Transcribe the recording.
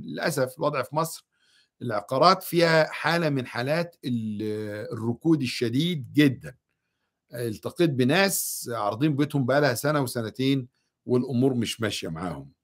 للاسف الوضع في مصر العقارات فيها حاله من حالات الركود الشديد جدا التقيت بناس عارضين بيتهم بقالها سنه وسنتين والامور مش ماشيه معاهم